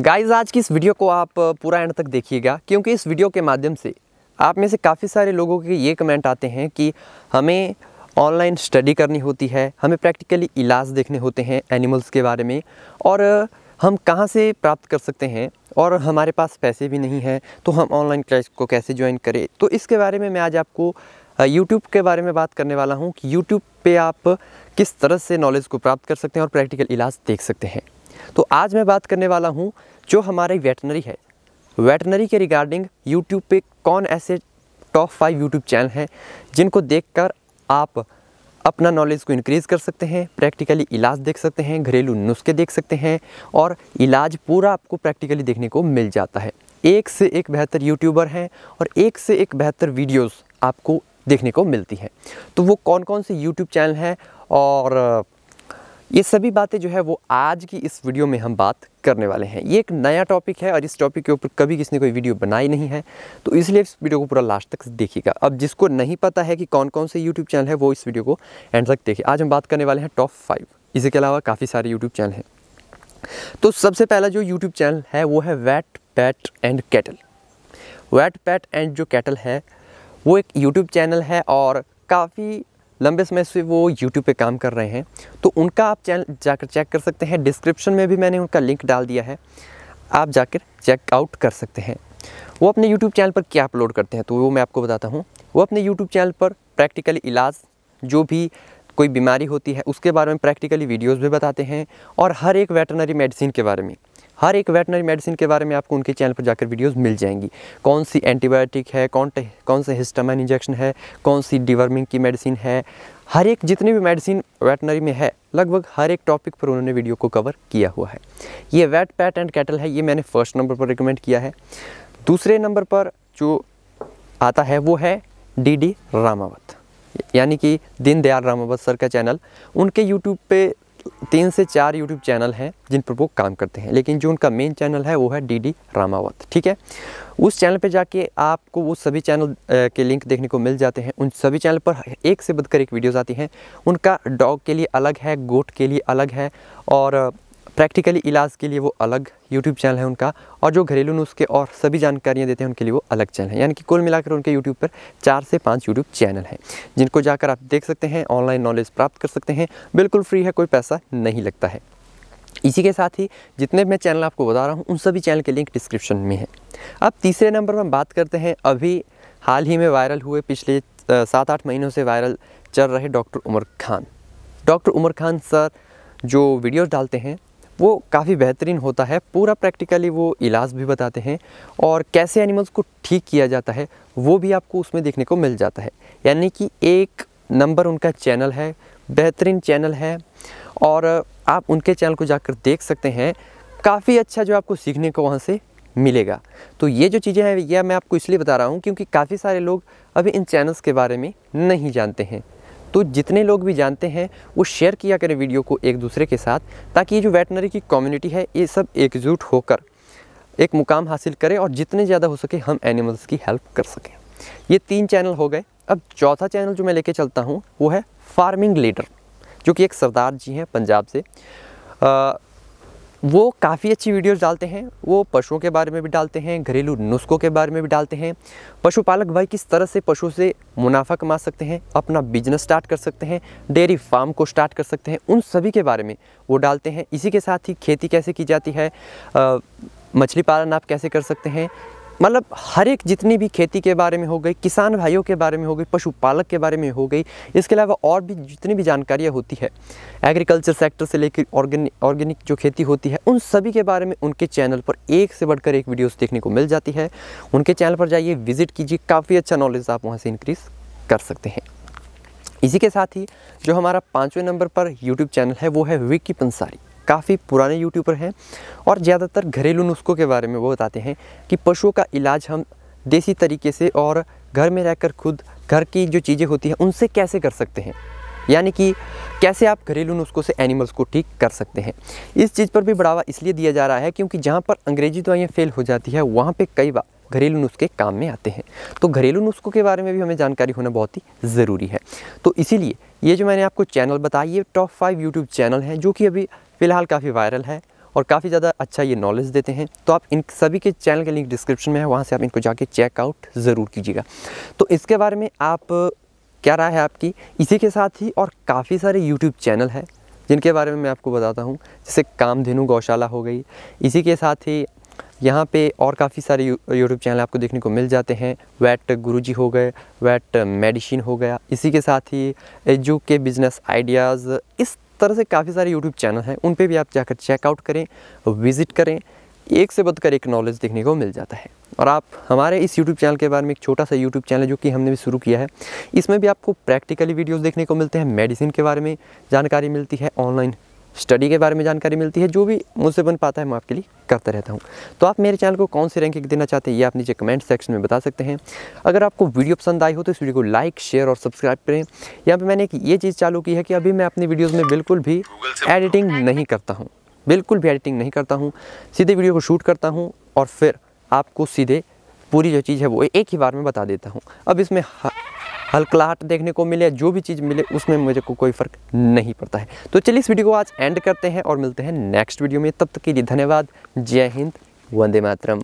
guys आज की इस वीडियो को आप पूरा एंड तक देखिएगा क्योंकि इस वीडियो के माध्यम से आप में से काफ़ी सारे लोगों के ये कमेंट आते हैं कि हमें ऑनलाइन स्टडी करनी होती है हमें प्रैक्टिकली इलाज देखने होते हैं एनिमल्स के बारे में और हम कहाँ से प्राप्त कर सकते हैं और हमारे पास पैसे भी नहीं हैं तो हम ऑनलाइन क्लास को कैसे ज्वाइन करें तो इसके बारे में मैं आज आपको यूट्यूब के बारे में बात करने वाला हूँ कि यूट्यूब पर आप किस तरह से नॉलेज को प्राप्त कर सकते हैं और प्रैक्टिकल इलाज देख सकते हैं तो आज मैं बात करने वाला हूँ जो हमारी वेटनरी है वेटनरी के रिगार्डिंग यूट्यूब पे कौन ऐसे टॉप फाइव यूट्यूब चैनल हैं जिनको देखकर आप अपना नॉलेज को इनक्रीज़ कर सकते हैं प्रैक्टिकली इलाज देख सकते हैं घरेलू नुस्खे देख सकते हैं और इलाज पूरा आपको प्रैक्टिकली देखने को मिल जाता है एक से एक बेहतर यूट्यूबर हैं और एक से एक बेहतर वीडियोज़ आपको देखने को मिलती है तो वो कौन कौन से यूट्यूब चैनल हैं और ये सभी बातें जो है वो आज की इस वीडियो में हम बात करने वाले हैं ये एक नया टॉपिक है और इस टॉपिक के ऊपर कभी किसी ने कोई वीडियो बनाई नहीं है तो इसलिए इस वीडियो को पूरा लास्ट तक देखिएगा अब जिसको नहीं पता है कि कौन कौन से यूट्यूब चैनल है वो इस वीडियो को एंड तक देखिए आज हम बात करने वाले हैं टॉप फाइव इसी के अलावा काफ़ी सारे यूट्यूब चैनल हैं तो सबसे पहला जो यूट्यूब चैनल है वो है vet pet and cattle vet pet and जो कैटल है वो एक यूट्यूब चैनल है और काफ़ी लंबे समय से वो यूट्यूब पे काम कर रहे हैं तो उनका आप चैनल जाकर चेक कर सकते हैं डिस्क्रिप्शन में भी मैंने उनका लिंक डाल दिया है आप जाकर चेकआउट कर सकते हैं वो अपने यूट्यूब चैनल पर क्या अपलोड करते हैं तो वो मैं आपको बताता हूँ वो अपने यूट्यूब चैनल पर प्रैक्टिकली इलाज जो भी कोई बीमारी होती है उसके बारे में प्रैक्टिकली वीडियोज़ भी बताते हैं और हर एक वेटनरी मेडिसिन के बारे में हर एक वेटनरी मेडिसिन के बारे में आपको उनके चैनल पर जाकर वीडियोज़ मिल जाएंगी कौन सी एंटीबायोटिक है कौन कौन सा हिस्टामाइन इंजेक्शन है कौन सी डिवर्मिंग की मेडिसिन है हर एक जितनी भी मेडिसिन वेटनरी में है लगभग हर एक टॉपिक पर उन्होंने वीडियो को कवर किया हुआ है ये वेट पैट एंड कैटल है ये मैंने फर्स्ट नंबर पर रिकमेंड किया है दूसरे नंबर पर जो आता है वो है डी डी रामावत यानी कि दीनदयाल रामावत सर का चैनल उनके यूट्यूब पे तीन से चार यूट्यूब चैनल हैं जिन पर वो काम करते हैं लेकिन जो उनका मेन चैनल है वो है डी डी रामावत ठीक है उस चैनल पे जाके आपको वो सभी चैनल के लिंक देखने को मिल जाते हैं उन सभी चैनल पर एक से बदकर एक वीडियोज़ आती हैं उनका डॉग के लिए अलग है गोट के लिए अलग है और प्रैक्टिकली इलाज के लिए वो अलग यूट्यूब चैनल है उनका और जो घरेलू नुस्खे और सभी जानकारियाँ देते हैं उनके लिए वो अलग चैनल है यानी कि कुल मिलाकर उनके यूट्यूब पर चार से पाँच यूट्यूब चैनल हैं जिनको जाकर आप देख सकते हैं ऑनलाइन नॉलेज प्राप्त कर सकते हैं बिल्कुल फ्री है कोई पैसा नहीं लगता है इसी के साथ ही जितने मैं चैनल आपको बता रहा हूँ उन सभी चैनल के लिंक डिस्क्रिप्शन में है अब तीसरे नंबर पर हम बात करते हैं अभी हाल ही में वायरल हुए पिछले सात आठ महीनों से वायरल चल रहे doctor Umar Khan doctor Umar Khan sir जो वीडियोस डालते हैं वो काफ़ी बेहतरीन होता है पूरा प्रैक्टिकली वो इलाज भी बताते हैं और कैसे एनिमल्स को ठीक किया जाता है वो भी आपको उसमें देखने को मिल जाता है यानी कि एक नंबर उनका चैनल है बेहतरीन चैनल है और आप उनके चैनल को जाकर देख सकते हैं काफ़ी अच्छा जो आपको सीखने को वहाँ से मिलेगा तो ये जो चीज़ें हैं यह मैं आपको इसलिए बता रहा हूँ क्योंकि काफ़ी सारे लोग अभी इन चैनल्स के बारे में नहीं जानते हैं तो जितने लोग भी जानते हैं वो शेयर किया करें वीडियो को एक दूसरे के साथ ताकि ये जो वेटनरी की कम्युनिटी है ये सब एकजुट होकर एक मुकाम हासिल करें और जितने ज़्यादा हो सके हम एनिमल्स की हेल्प कर सकें ये तीन चैनल हो गए अब चौथा चैनल जो मैं लेके चलता हूँ वो है फार्मिंग लीडर जो कि एक सरदार जी हैं पंजाब से आ, वो काफ़ी अच्छी वीडियोस डालते हैं वो पशुओं के बारे में भी डालते हैं घरेलू नुस्खों के बारे में भी डालते हैं पशुपालक भाई किस तरह से पशु से मुनाफा कमा सकते हैं अपना बिजनेस स्टार्ट कर सकते हैं डेयरी फार्म को स्टार्ट कर सकते हैं उन सभी के बारे में वो डालते हैं इसी के साथ ही खेती कैसे की जाती है मछली पालन आप कैसे कर सकते हैं मतलब हर एक जितनी भी खेती के बारे में हो गई किसान भाइयों के बारे में हो गई पशुपालक के बारे में हो गई इसके अलावा और भी जितनी भी जानकारियाँ होती है एग्रीकल्चर सेक्टर से लेकर ऑर्गेनिक ऑर्गेनिक जो खेती होती है उन सभी के बारे में उनके चैनल पर एक से बढ़कर एक वीडियोस देखने को मिल जाती है उनके चैनल पर जाइए विजिट कीजिए काफ़ी अच्छा नॉलेज आप वहाँ से इंक्रीज़ कर सकते हैं इसी के साथ ही जो हमारा पाँचवें नंबर पर यूट्यूब चैनल है वो है विकी पंसारी काफ़ी पुराने यूट्यूबर हैं और ज़्यादातर घरेलू नुस्खों के बारे में वो बताते हैं कि पशुओं का इलाज हम देसी तरीके से और घर में रहकर खुद घर की जो चीज़ें होती हैं उनसे कैसे कर सकते हैं यानी कि कैसे आप घरेलू नुस्खों से एनिमल्स को ठीक कर सकते हैं इस चीज़ पर भी बढ़ावा इसलिए दिया जा रहा है क्योंकि जहाँ पर अंग्रेजी दवाइयाँ फेल हो जाती है वहाँ पर कई बार घरेलू नुस्खे काम में आते हैं तो घरेलू नुस्खों के बारे में भी हमें जानकारी होना बहुत ही ज़रूरी है तो इसीलिए ये जो मैंने आपको चैनल बताया ये टॉप फाइव यूट्यूब चैनल हैं जो कि अभी फ़िलहाल काफ़ी वायरल है और काफ़ी ज़्यादा अच्छा ये नॉलेज देते हैं तो आप इन सभी के चैनल के लिंक डिस्क्रिप्शन में है वहाँ से आप इनको जाके चेकआउट ज़रूर कीजिएगा तो इसके बारे में आप क्या राय है आपकी इसी के साथ ही और काफ़ी सारे यूट्यूब चैनल हैं जिनके बारे में मैं आपको बताता हूँ जैसे कामधेनु गौशाला हो गई इसी के साथ ही यहाँ पे और काफ़ी सारे यूट्यूब चैनल आपको देखने को मिल जाते हैं वैट गुरुजी हो गए वैट मेडिसिन हो गया इसी के साथ ही एजू के बिज़नेस आइडियाज़ इस तरह से काफ़ी सारे यूट्यूब चैनल हैं उन पर भी आप जाकर चेकआउट करें विज़िट करें एक से बदकर एक नॉलेज देखने को मिल जाता है और आप हमारे इस YouTube चैनल के बारे में एक छोटा सा YouTube चैनल जो कि हमने भी शुरू किया है इसमें भी आपको प्रैक्टिकली वीडियोस देखने को मिलते हैं मेडिसिन के बारे में जानकारी मिलती है ऑनलाइन स्टडी के बारे में जानकारी मिलती है जो भी मुझसे बन पाता है मैं आपके लिए करता रहता हूँ तो आप मेरे चैनल को कौन सी रैंकिंग देना चाहते हैं ये आप नीचे कमेंट सेक्शन में बता सकते हैं अगर आपको वीडियो पसंद आई हो तो इस वीडियो को लाइक शेयर और सब्सक्राइब करें यहाँ पर मैंने एक ये चीज़ चालू की है कि अभी मैं अपनी वीडियोज़ में बिल्कुल भी एडिटिंग नहीं करता हूँ बिल्कुल भी एडिटिंग नहीं करता हूँ सीधे वीडियो को शूट करता हूँ और फिर आपको सीधे पूरी जो चीज़ है वो एक ही बार में बता देता हूँ अब इसमें हल्कलाहट देखने को मिले जो भी चीज़ मिले उसमें मुझे को कोई फ़र्क नहीं पड़ता है तो चलिए इस वीडियो को आज एंड करते हैं और मिलते हैं नेक्स्ट वीडियो में तब तक के लिए धन्यवाद जय हिंद वंदे मातरम